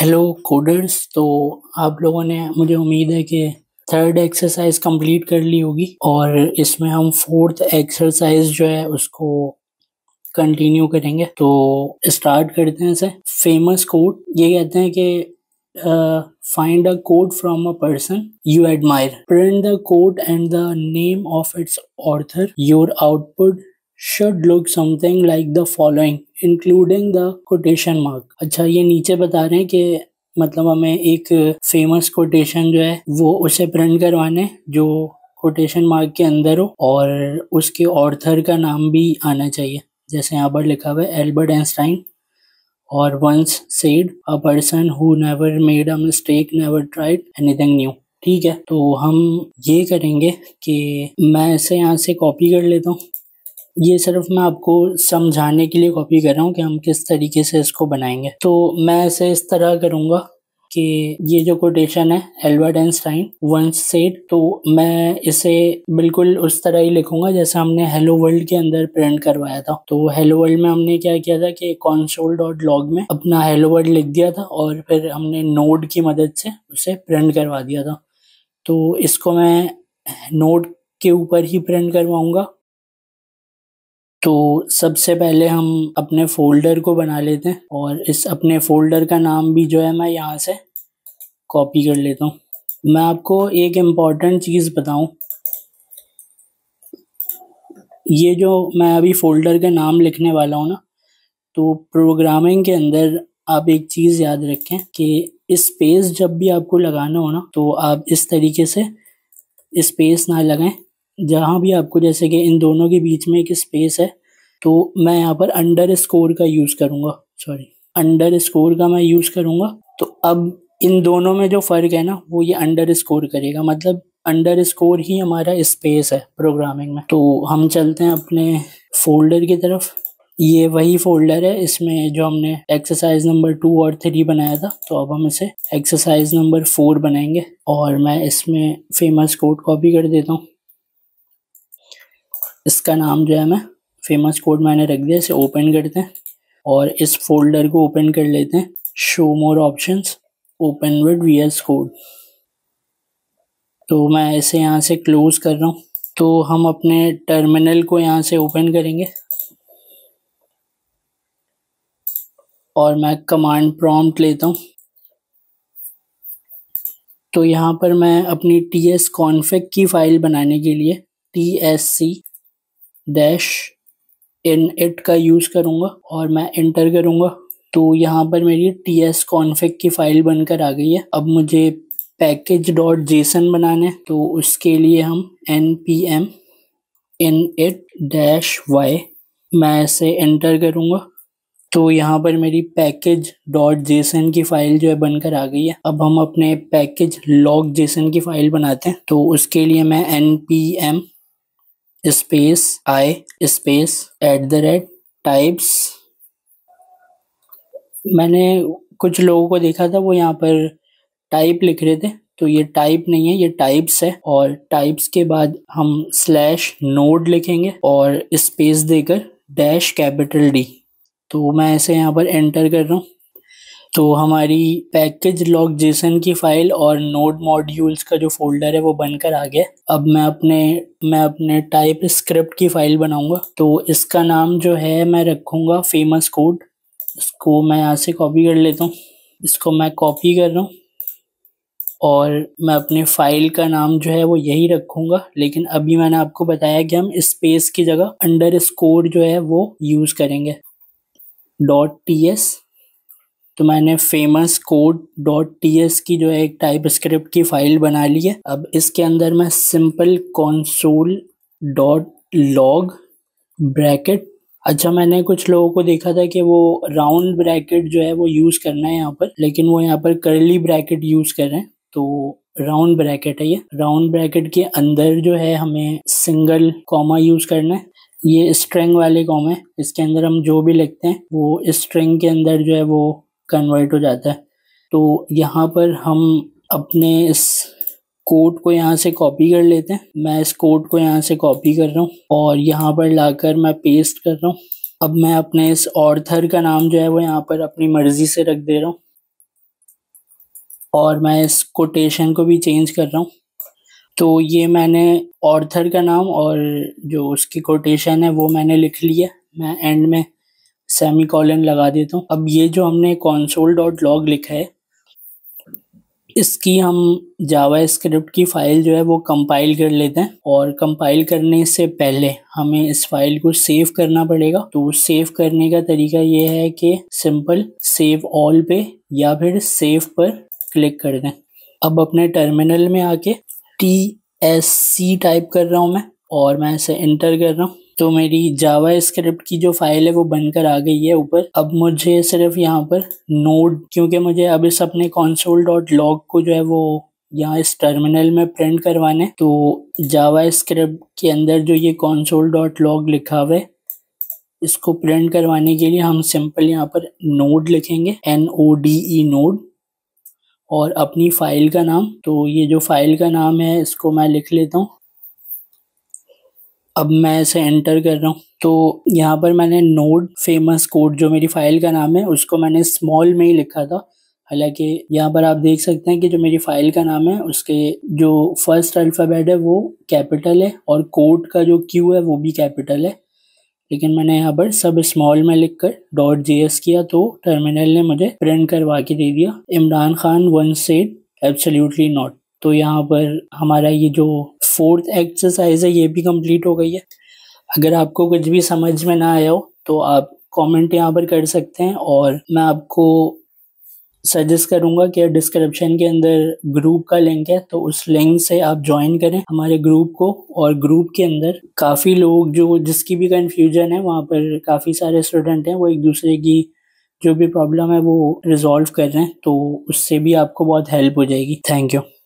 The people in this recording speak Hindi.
हेलो कोडर्स तो आप लोगों ने मुझे उम्मीद है कि थर्ड एक्सरसाइज कंप्लीट कर ली होगी और इसमें हम फोर्थ एक्सरसाइज जो है उसको कंटिन्यू करेंगे तो स्टार्ट करते हैं इसे फेमस कोड ये कहते हैं कि find a quote from a person you admire print the quote and the name of its author your output should look something like the following including the quotation mark अच्छा ये नीचे बता रहे हैं कि मतलब हमें एक फेमस कोटेशन जो है वो उसे प्रिंट करवाने जो कोटेशन मार्क के अंदर हो और उसके ऑर्थर का नाम भी आना चाहिए जैसे यहाँ पर लिखा हुआ है एल्बर्ट एंस्टाइन और once said a person who never made a mistake never tried anything new ठीक है तो हम ये करेंगे कि मैं इसे यहाँ से कॉपी कर लेता हूँ ये सिर्फ मैं आपको समझाने के लिए कॉपी कर रहा हूँ कि हम किस तरीके से इसको बनाएंगे तो मैं इसे इस तरह करूँगा कि ये जो कोटेशन है एल्बर्ट एंस्टाइन वंस सेड तो मैं इसे बिल्कुल उस तरह ही लिखूंगा जैसे हमने हेलो वर्ल्ड के अंदर प्रिंट करवाया था तो हेलो वर्ल्ड में हमने क्या किया था कि कॉन्सोल डॉट लॉग में अपना हेलो वर्ल्ड लिख दिया था और फिर हमने नोड की मदद से उसे प्रिंट करवा दिया था तो इसको मैं नोड के ऊपर ही प्रिंट करवाऊंगा तो सबसे पहले हम अपने फोल्डर को बना लेते हैं और इस अपने फोल्डर का नाम भी जो है मैं यहाँ से कॉपी कर लेता हूँ मैं आपको एक इम्पॉर्टेंट चीज़ बताऊँ ये जो मैं अभी फ़ोल्डर का नाम लिखने वाला हूँ ना तो प्रोग्रामिंग के अंदर आप एक चीज़ याद रखें कि स्पेस जब भी आपको लगाना हो ना तो आप इस तरीके से स्पेस ना लगाएं जहाँ भी आपको जैसे कि इन दोनों के बीच में एक स्पेस है तो मैं यहाँ पर अंडर स्कोर का यूज़ करूँगा सॉरी अंडर स्कोर का मैं यूज़ करूँगा तो अब इन दोनों में जो फ़र्क है ना वो ये अंडर स्कोर करेगा मतलब अंडर स्कोर ही हमारा स्पेस है प्रोग्रामिंग में तो हम चलते हैं अपने फोल्डर की तरफ ये वही फोल्डर है इसमें जो हमने एक्सरसाइज नंबर टू और थ्री बनाया था तो अब हम इसे एक्सरसाइज नंबर फोर बनाएंगे और मैं इसमें फेमस कोड कॉपी कर देता हूँ इसका नाम जो है मैं फेमस कोड मैंने रख दिया इसे ओपन करते हैं और इस फोल्डर को ओपन कर लेते हैं show more options open with V S code तो मैं इसे यहाँ से क्लोज कर रहा हूँ तो हम अपने टर्मिनल को यहाँ से ओपन करेंगे और मैं कमांड प्रॉम्प्ट लेता हूँ तो यहाँ पर मैं अपनी टी एस कॉन्फिक की फ़ाइल बनाने के लिए T S C dash init का यूज़ करूँगा और मैं इंटर करूँगा तो यहाँ पर मेरी टी एस कॉन्फिक की फ़ाइल बनकर आ गई है अब मुझे पैकेज डॉट जेसन बनाने तो उसके लिए हम N P M init dash Y मैं इसे इंटर करूँगा तो यहाँ पर मेरी पैकेज डॉट जेसन की फ़ाइल जो है बनकर आ गई है अब हम अपने पैकेज लॉग जेसन की फ़ाइल बनाते हैं तो उसके लिए मैं N P M space I space at the rate types मैंने कुछ लोगों को देखा था वो यहाँ पर टाइप लिख रहे थे तो ये टाइप नहीं है ये टाइप्स है और टाइप्स के बाद हम स्लैश नोड लिखेंगे और स्पेस देकर डैश कैपिटल डी तो मैं ऐसे यहाँ पर एंटर कर रहा हूँ तो हमारी पैकेज लॉग जेसन की फाइल और नोड मॉड्यूल्स का जो फोल्डर है वो बनकर आ गया अब मैं अपने मैं अपने टाइप स्क्रिप्ट की फाइल बनाऊंगा तो इसका नाम जो है मैं रखूँगा फेमस कोड इसको मैं यहाँ से कॉपी कर लेता हूँ इसको मैं कॉपी कर रहा हूँ और मैं अपने फाइल का नाम जो है वो यही रखूँगा लेकिन अभी मैंने आपको बताया कि हम स्पेस की जगह अंडर स्कोर जो है वो यूज़ करेंगे डॉट टी एस तो मैंने famous code dot T S की जो है एक टाइप स्क्रिप्ट की फाइल बना ली है अब इसके अंदर मैं simple console dot log bracket अच्छा मैंने कुछ लोगों को देखा था कि वो राउंड ब्रैकेट जो है वो यूज़ करना है यहाँ पर लेकिन वो यहाँ पर करली ब्रैकेट यूज़ कर रहे हैं तो राउंड ब्रैकेट है ये राउंड ब्रैकेट के अंदर जो है हमें सिंगल कॉमा यूज़ करना है ये स्ट्रिंग वाले कॉम है इसके अंदर हम जो भी लिखते हैं वो स्ट्रिंग के अंदर जो है वो कन्वर्ट हो जाता है तो यहाँ पर हम अपने इस कोड को यहाँ से कॉपी कर लेते हैं मैं इस कोड को यहाँ से कॉपी कर रहा हूँ और यहाँ पर लाकर मैं पेस्ट कर रहा हूँ अब मैं अपने इस ऑर्थर का नाम जो है वो यहाँ पर अपनी मर्ज़ी से रख दे रहा हूँ और मैं इस कोटेशन को भी चेंज कर रहा हूँ तो ये मैंने ऑर्थर का नाम और जो उसकी कोटेशन है वो मैंने लिख लिया मैं एंड में सेमी कॉलन लगा देता हूँ अब ये जो हमने कॉन्सोल डॉट लॉग लिखा है इसकी हम जावा स्क्रिप्ट की फ़ाइल जो है वो कंपाइल कर लेते हैं और कंपाइल करने से पहले हमें इस फाइल को सेव करना पड़ेगा तो सेव करने का तरीका ये है कि सिंपल सेव ऑल पे या फिर सेव पर क्लिक कर दें अब अपने टर्मिनल में आके टी एस सी टाइप कर रहा हूँ मैं और मैं इसे इंटर कर रहा हूँ तो मेरी जावा स्क्रिप्ट की जो फाइल है वो बनकर आ गई है ऊपर अब मुझे सिर्फ यहाँ पर नोड क्योंकि मुझे अब इस अपने कॉन्सोल डॉट लॉग को जो है वो यहाँ इस टर्मिनल में प्रिंट करवाने तो जावा स्क्रिप्ट के अंदर जो ये कॉन्सोल डॉट लॉग लिखा हुआ है इसको प्रिंट करवाने के लिए हम सिंपल यहाँ पर नोड लिखेंगे N O D E node और अपनी फाइल का नाम तो ये जो फाइल का नाम है इसको मैं लिख लेता हूँ अब मैं इसे एंटर कर रहा हूँ तो यहाँ पर मैंने नोड फेमस कोड जो मेरी फाइल का नाम है उसको मैंने स्मॉल में ही लिखा था हालांकि यहाँ पर आप देख सकते हैं कि जो मेरी फाइल का नाम है उसके जो फर्स्ट अल्फ़ाबेट है वो कैपिटल है और कोड का जो क्यू है वो भी कैपिटल है लेकिन मैंने यहाँ पर सब स्मॉल में लिख कर डॉट जे किया तो टर्मिनल ने मुझे प्रिंट करवा के दे दिया Imran Khan once said absolutely not तो यहाँ पर हमारा ये जो फोर्थ एक्सरसाइज है ये भी कंप्लीट हो गई है अगर आपको कुछ भी समझ में ना आया हो तो आप कमेंट यहाँ पर कर सकते हैं और मैं आपको सजेस्ट करूँगा कि डिस्क्रिप्शन के अंदर ग्रुप का लिंक है तो उस लिंक से आप ज्वाइन करें हमारे ग्रुप को और ग्रुप के अंदर काफ़ी लोग जो जिसकी भी कन्फ्यूजन है वहाँ पर काफ़ी सारे स्टूडेंट हैं वो एक दूसरे की जो भी प्रॉब्लम है वो रिजॉल्व कर रहे हैं तो उससे भी आपको बहुत हेल्प हो जाएगी थैंक यू